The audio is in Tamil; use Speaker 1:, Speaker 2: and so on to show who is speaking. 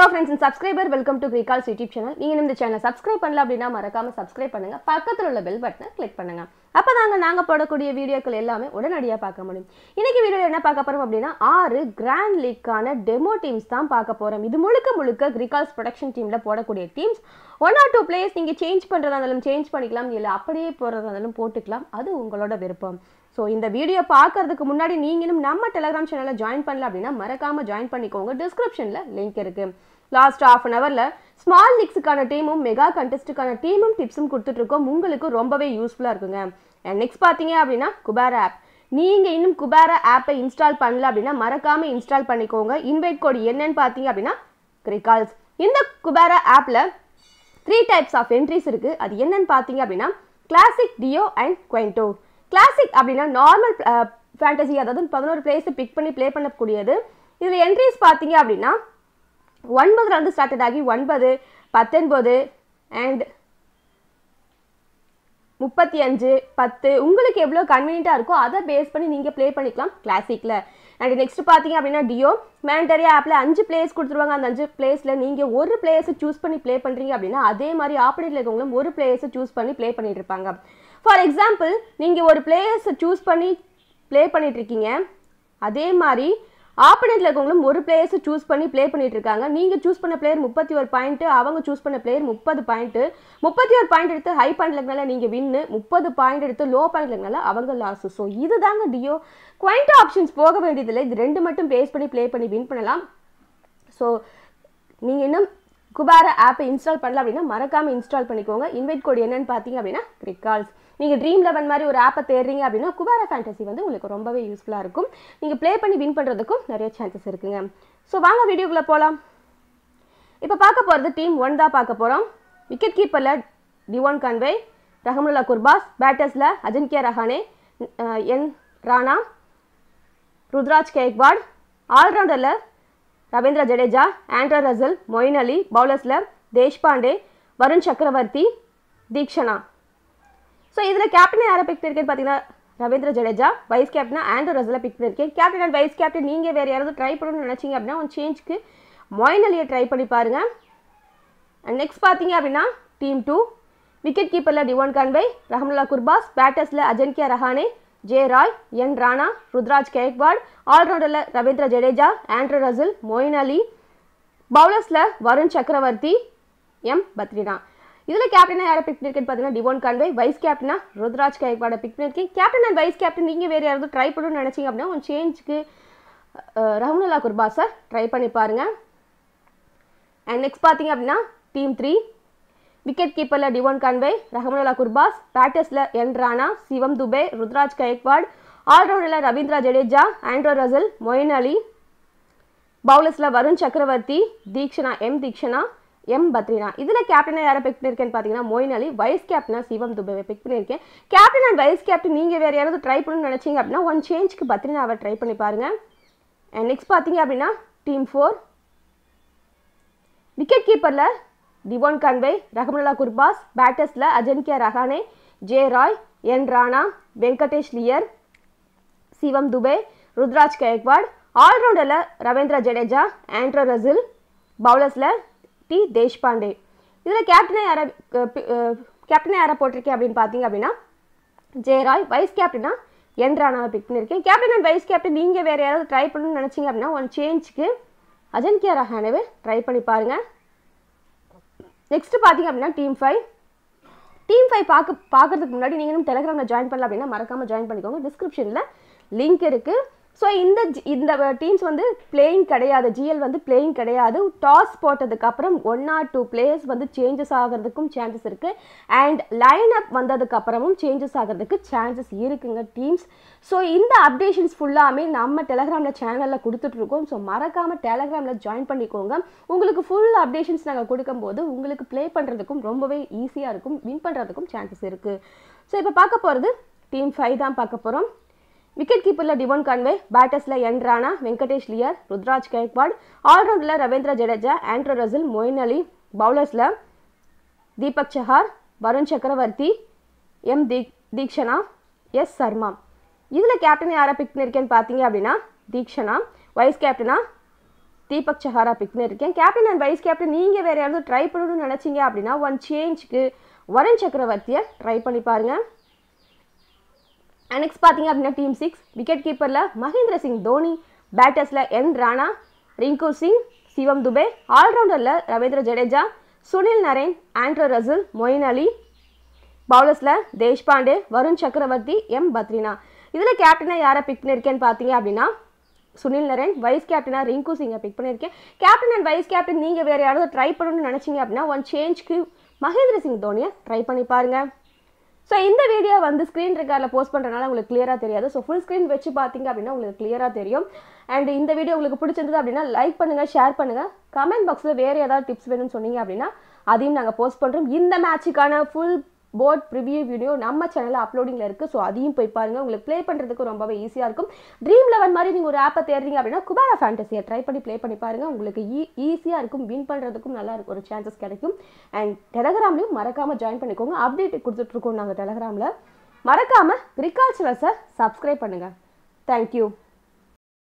Speaker 1: hello friends and subscriber welcome to Cricalls YouTube channel நீங்கள் இந்த சேனல் சப்ஸ்கிரைப் பண்ணல அப்படின்னா மறக்காம சப்ஸ்கிரைப் பண்ணுங்க பக்கத்தில் உள்ள பெல் பட்டனை கிளிக் பண்ணுங்க அப்போ தாங்க நாங்கள் போடக்கூடிய வீடியோக்கள் எல்லாமே உடனடியாக பார்க்க முடியும் இன்றைக்கி வீடியோவில் என்ன பார்க்க போகிறோம் அப்படின்னா ஆறு கிராண்ட் லீக்கான டெமோ டீம்ஸ் தான் பார்க்க போகிறோம் இது முழுக்க முழுக்க கிரிகால்ஸ் ப்ரொடக்ஷன் டீமில் போடக்கூடிய teams one or two players நீங்கள் சேஞ்ச் பண்ணுறதா இருந்தாலும் சேஞ்ச் பண்ணிக்கலாம் இல்லை அப்படியே போகிறதா இருந்தாலும் போட்டுக்கலாம் அது உங்களோட விருப்பம் ஸோ இந்த வீடியோ பார்க்கறதுக்கு முன்னாடி நீங்களும் நம்ம டெலகிராம் சேனலை ஜாயின் பண்ணல அப்படின்னா மறக்காமல் ஜாயின் பண்ணிக்கோங்க டிஸ்கிரிப்ஷனில் லிங்க் இருக்குது லாஸ்ட் ஆஃப் அன் அவரில் ஸ்மால் லீக்ஸுக்கான டீமும் மெகா கண்டெஸ்ட்டுக்கான டீமும் டிப்ஸும் கொடுத்துட்ருக்கோம் உங்களுக்கு ரொம்பவே யூஸ்ஃபுல்லாக இருக்குங்க அண்ட் நெக்ஸ்ட் பார்த்தீங்க அப்படின்னா குபேர ஆப் நீங்கள் இன்னும் குபேர ஆப்பை இன்ஸ்டால் பண்ணல அப்படின்னா மறக்காமல் இன்ஸ்டால் பண்ணிக்கோங்க இன்வைட் கோடு என்னன்னு பார்த்தீங்க அப்படின்னா கிரிகால்ஸ் இந்த குபேர ஆப்பில் த்ரீ டைப்ஸ் ஆஃப் என்ட்ரிஸ் இருக்குது அது என்னன்னு பார்த்தீங்க அப்படின்னா classic duo and quinto classic அப்படின்னா நார்மல் ஃபேண்டசி அதாவது பதினோரு பிளேஸை பிக் பண்ணி ப்ளே பண்ணக்கூடியது இதில் என்ட்ரிஸ் பார்த்தீங்க அப்படின்னா ஒன்பதுலேருந்து ஸ்டார்டட் ஆகி ஒன்பது பத்தொன்பது அண்ட் முப்பத்தி அஞ்சு பத்து உங்களுக்கு எவ்வளோ கன்வீனியண்ட்டாக இருக்கோ அதை பேஸ் பண்ணி நீங்கள் ப்ளே பண்ணிக்கலாம் கிளாசிக்கில் அண்ட் நெக்ஸ்ட் பார்த்தீங்க அப்படின்னா டியோ மேண்டரி ஆப்பில் அஞ்சு பிளேஸ் கொடுத்துருவாங்க அந்த அஞ்சு பிளேஸில் நீங்கள் ஒரு பிளேஸை சூஸ் பண்ணி ப்ளே பண்ணுறீங்க அப்படின்னா அதே மாதிரி ஆப்பரேட்டில் இருக்கவங்களும் ஒரு பிளேயர்ஸை சூஸ் பண்ணி ப்ளே பண்ணிட்டு இருப்பாங்க ஃபார் எக்ஸாம்பிள் நீங்கள் ஒரு பிளேயர்ஸை சூஸ் பண்ணி ப்ளே பண்ணிகிட்ருக்கீங்க அதே மாதிரி ஆப்பனண்ட்ல இருக்கவங்களும் ஒரு பிளேயர்ஸ் சூஸ் பண்ணி ப்ளே பண்ணிட்டு இருக்காங்க நீங்க சூஸ் பண்ண பிளேயர் முப்பத்தி ஒரு பாயிண்ட் அவங்க சூஸ் பண்ண பிளேயர் முப்பது பாயிண்ட் முப்பத்தி ஒரு பாயிண்ட் எடுத்து ஹை பாயிண்ட் இருக்கனால நீங்க வின்னு முப்பது பாயிண்ட் எடுத்து லோ பாயிண்ட் இருக்கனால அவங்க லாஸ் ஸோ இதுதாங்க டியோ குவைண்ட் ஆப்ஷன்ஸ் போக வேண்டியதில்லை இது ரெண்டு மட்டும் பேஸ் பண்ணி ப்ளே பண்ணி வின் பண்ணலாம் ஸோ நீங்கள் இன்னும் குபார ஆப்பை இன்ஸ்டால் பண்ணல அப்படின்னா மறக்காமல் இன்ஸ்டால் பண்ணிக்கோங்க இன்வைட் கோடு என்னன்னு பார்த்தீங்க அப்படின்னா கிரிக்கால்ஸ் கால்ஸ் நீங்கள் ட்ரீம் லெவன் மாதிரி ஒரு ஆப்பை தேடுறீங்க அப்படின்னா குபார ஃபேண்டசி வந்து உங்களுக்கு ரொம்பவே யூஸ்ஃபுல்லாக இருக்கும் நீங்கள் ப்ளே பண்ணி வின் பண்ணுறதுக்கும் நிறைய சான்சஸ் இருக்குங்க ஸோ வாங்க வீடியோக்குள்ளே போகலாம் இப்போ பார்க்க போகிறது டீம் ஒன் தான் பார்க்க போகிறோம் விக்கெட் கீப்பரில் டிவான் கன்வே ரஹமுல்லா குர்பாஸ் பேட்டர்ஸில் அஜன்கியா ரஹானே என் ராணா ருத்ராஜ் கேக்வாட் ஆல்ரவுண்டரில் Ravindra Jadeja Andre Russell Moeen Ali பவுலர்ஸில் தேஷ்பாண்டே வருண் சக்கரவர்த்தி தீக்ஷனா ஸோ இதில் கேப்டனை யாரை பிக் பண்ணியிருக்கேன்னு பார்த்தீங்கன்னா ரவீந்திர ஜடேஜா வைஸ் கேப்டனா ஆண்ட்ரோ ரசில் பிக் பண்ணியிருக்கேன் கேப்டன் அண்ட் வைஸ் கேப்டன் நீங்கள் வேறு யாராவது ட்ரை பண்ணணும்னு நினச்சிங்க அப்படின்னா உன் சேஞ்சுக்கு மொயின் அலியை ட்ரை பண்ணி பாருங்கள் அண்ட் நெக்ஸ்ட் பார்த்தீங்க அப்படின்னா டீம் டூ விக்கெட் கீப்பரில் டிவான் கான்வை ரஹமுல்லா குர்பாஸ் பேட்டர்ஸில் Ajinkya Rahane J Roy N Rana Ruturaj Gaikwad ஆல்ரவுண்டரில் Ravindra Jadeja Andre Russell Moeen Ali பவுலர்ஸில் வருண் சக்கரவர்த்தி எம் பத்ரினா இதில் கேப்டனாக யாரை பிக் பண்ணியிருக்கேன்னு பார்த்தீங்கன்னா டிவோன் கான்வே வைஸ் கேப்டனா ருத்ராஜ் கேக்வாடை பிக் பண்ணியிருக்கேன் கேப்டன் அண்ட் வைஸ் கேப்டன் நீங்கள் வேறு யாராவது ட்ரை பண்ணணும்னு நினச்சிங்க அப்படின்னா உன் சேஞ்சுக்கு ரஹ்முல்லா குர்பா சார் ட்ரை பண்ணி பாருங்கள் அண்ட் நெக்ஸ்ட் பார்த்தீங்க அப்படின்னா டீம் த்ரீ விக்கெட் கீப்பரில் டிவோன் கன்வே ரஹமனுல்லா குர்பாஸ் பேட்டர்ஸில் என் ராணா சிவம் துபே ருத்ராஜ் கயக்வாட் ஆல்ரவுண்டரில் Ravindra Jadeja Andre Russell Moeen Ali பவுலர்ஸில் வருண் சக்கரவர்த்தி தீக்ஷனா எம் தீக்ஷனா எம் பத்ரினா இதில் கேப்டனாக யாரை பிக் பண்ணியிருக்கேன்னு பார்த்தீங்கன்னா மொயின் அலி வைஸ் கேப்டனாக சிவம் துபேவை பிக் பண்ணியிருக்கேன் கேப்டன் அண்ட் வைஸ் கேப்டன் நீங்கள் வேறு யாராவது ட்ரை பண்ணணும்னு நினச்சிங்க அப்படின்னா ஒன் சேஞ்சுக்கு பத்ரினாவை ட்ரை பண்ணி பாருங்கள் அண்ட் நெக்ஸ்ட் பார்த்தீங்க அப்படின்னா டீம் ஃபோர் விக்கெட் கீப்பரில் திவோன் கன்வை ரஹமுல்லா குர்பாஸ் பேட்டர்ஸில் Ajinkya Rahane J Roy N Rana Venkatesh Iyer Shivam Dube Ruturaj Gaikwad ஆல்ரவுண்டரில் ரவீந்திர ஜடேஜா ஆண்ட்ரோ ரசில் பவுலர்ஸில் டி தேஷ்பாண்டே இதில் கேப்டனை யாரை கேப்டனை யாரை போட்டிருக்கேன் அப்படின்னு பார்த்தீங்க அப்படின்னா ராய் வைஸ் கேப்டனா என் ராணாவை பிக் பண்ணியிருக்கேன் கேப்டன் அண்ட் வைஸ் கேப்டன் நீங்கள் வேறு யாராவது ட்ரை பண்ணணும்னு நினச்சிங்க அப்படின்னா ஒன் சேஞ்சுக்கு அஜன்கியா ரஹானவே ட்ரை பண்ணி பாருங்கள் நெக்ஸ்ட்டு பார்த்தீங்க அப்படின்னா டீம் ஃபைவ் டீம் ஃபைவ் பார்க்க பார்க்குறதுக்கு முன்னாடி நீங்களும் டெலிகிராமில் ஜாயின் பண்ணலாம் அப்படின்னா மறக்காமல் ஜாயின் பண்ணிக்கோங்க டிஸ்கிரிப்ஷனில் லிங்க் இருக்குது ஸோ இந்த இந்த டீம்ஸ் uh, வந்து பிளேயிங் கிடையாது ஜிஎல் வந்து பிளேயிங் கிடையாது டாஸ் போட்டதுக்கப்புறம் ஒன் ஆர் டூ பிளேயர்ஸ் வந்து சேஞ்சஸ் ஆகிறதுக்கும் சான்சஸ் இருக்குது அண்ட் லைன் அப் வந்ததுக்கப்புறமும் சேஞ்சஸ் ஆகிறதுக்கு சான்சஸ் இருக்குங்க டீம்ஸ் ஸோ இந்த அப்டேஷன்ஸ் ஃபுல்லாமே நம்ம டெலகிராமில் சேனலில் கொடுத்துட்ருக்கோம் ஸோ மறக்காமல் டெலகிராமில் ஜாயின் பண்ணிக்கோங்க உங்களுக்கு ஃபுல் அப்டேஷன்ஸ் நாங்கள் கொடுக்கும்போது உங்களுக்கு ப்ளே பண்ணுறதுக்கும் ரொம்பவே ஈஸியாக இருக்கும் வின் பண்ணுறதுக்கும் சான்சஸ் இருக்குது ஸோ இப்போ பார்க்க போகிறது டீம் ஃபைவ் தான் பார்க்க போகிறோம் விக்கெட் கீப்பரில் டிவன் கன்வே பேட்டர்ஸில் என் ராணா வெங்கடேஷ் லியர் ருத்ராஜ் கேக்வாட் ஆல்ரவுண்டில் Ravindra Jadeja Andre Russell Moeen Ali பவுலர்ஸில் தீபக் சஹார் வருண் சக்கரவர்த்தி எம் தீக் தீக்ஷனா எஸ் சர்மா இதில் கேப்டன் யாரை பிக் பண்ணியிருக்கேன் பார்த்தீங்க அப்படின்னா தீக்ஷனா வைஸ் கேப்டனா தீபக் சஹாரா பிக் பண்ணியிருக்கேன் கேப்டன் அண்ட் வைஸ் கேப்டன் நீங்கள் வேறு யாராவது ட்ரை பண்ணணும்னு நினச்சிங்க அப்படின்னா ஒன் சேஞ்சுக்கு வருண் சக்கரவர்த்தியை ட்ரை பண்ணி பாருங்கள் நெக்ஸ்ட் பார்த்தீங்க அப்படின்னா டீம் சிக்ஸ் விக்கெட் கீப்பரில் மகேந்திர சிங் தோனி பேட்டர்ஸில் என் ராணா ரிங்கு சிங் சிவம் துபே ஆல்ரவுண்டரில் Ravindra Jadeja Sunil Narine Andre Russell Moeen Ali பவுலர்ஸில் தேஷ்பாண்டே வருண் சக்கரவர்த்தி எம் பத்ரினா இதில் கேப்டனாக யாரை பிக் பண்ணியிருக்கேன்னு பார்த்தீங்க அப்படின்னா சுனில் நரேன் வைஸ் கேப்டனாக ரிங்கு சிங்கை பிக் பண்ணியிருக்கேன் கேப்டன் அண்ட் வைஸ் கேப்டன் நீங்கள் வேறு யாராவது ட்ரை பண்ணணும்னு நினச்சிங்க அப்படின்னா ஒன் சேஞ்ச்க்கு மகேந்திர சிங் தோனியை ட்ரை பண்ணி பாருங்கள் ஸோ இந்த வீடியோ வந்து ஸ்க்ரீன் ரெக்கார்டில் போஸ்ட் பண்ணுறதுனால உங்களுக்கு கிளியராக தெரியாது ஸோ ஃபுல் ஸ்க்ரீன் வச்சு பார்த்தீங்க அப்படின்னா உங்களுக்கு கிளியராக தெரியும் அண்ட் இந்த வீடியோ உங்களுக்கு பிடிச்சிருந்தது அப்படின்னா லைக் பண்ணுங்கள் ஷேர் பண்ணுங்கள் கமெண்ட் பாக்ஸில் வேறு ஏதாவது டிப்ஸ் வேணும்னு சொன்னீங்க அப்படின்னா அதையும் நாங்கள் போஸ்ட் பண்ணுறோம் இந்த மேட்சுக்கான ஃபுல் போர்ட் ப்ரிவியூ வீடியோ நம்ம சேனலில் அப்லோடிங்கில் இருக்குது ஸோ அதையும் போய் பாருங்கள் உங்களுக்கு ப்ளே பண்ணுறதுக்கு ரொம்பவே ஈஸியாக இருக்கும் ட்ரீம் லெவன் மாதிரி நீங்கள் ஒரு ஆப்பை தேடுறீங்க அப்படின்னா குபாரா ஃபேண்டஸியை ட்ரை பண்ணி ப்ளே பண்ணி பாருங்கள் உங்களுக்கு ஈ e-, ஈஸியாக இருக்கும் வின் பண்ணுறதுக்கும் நல்லா இருக்கும் ஒரு சான்சஸ் கிடைக்கும் அண்ட் டெலகிராம்லையும் மறக்காமல் ஜாயின் பண்ணிக்கோங்க அப்டேட் கொடுத்துட்ருக்கோம் நாங்கள் டெலகிராமில் மறக்காமல் கிரிகால்ச்சரஸை சப்ஸ்கிரைப் பண்ணுங்கள் தேங்க்யூ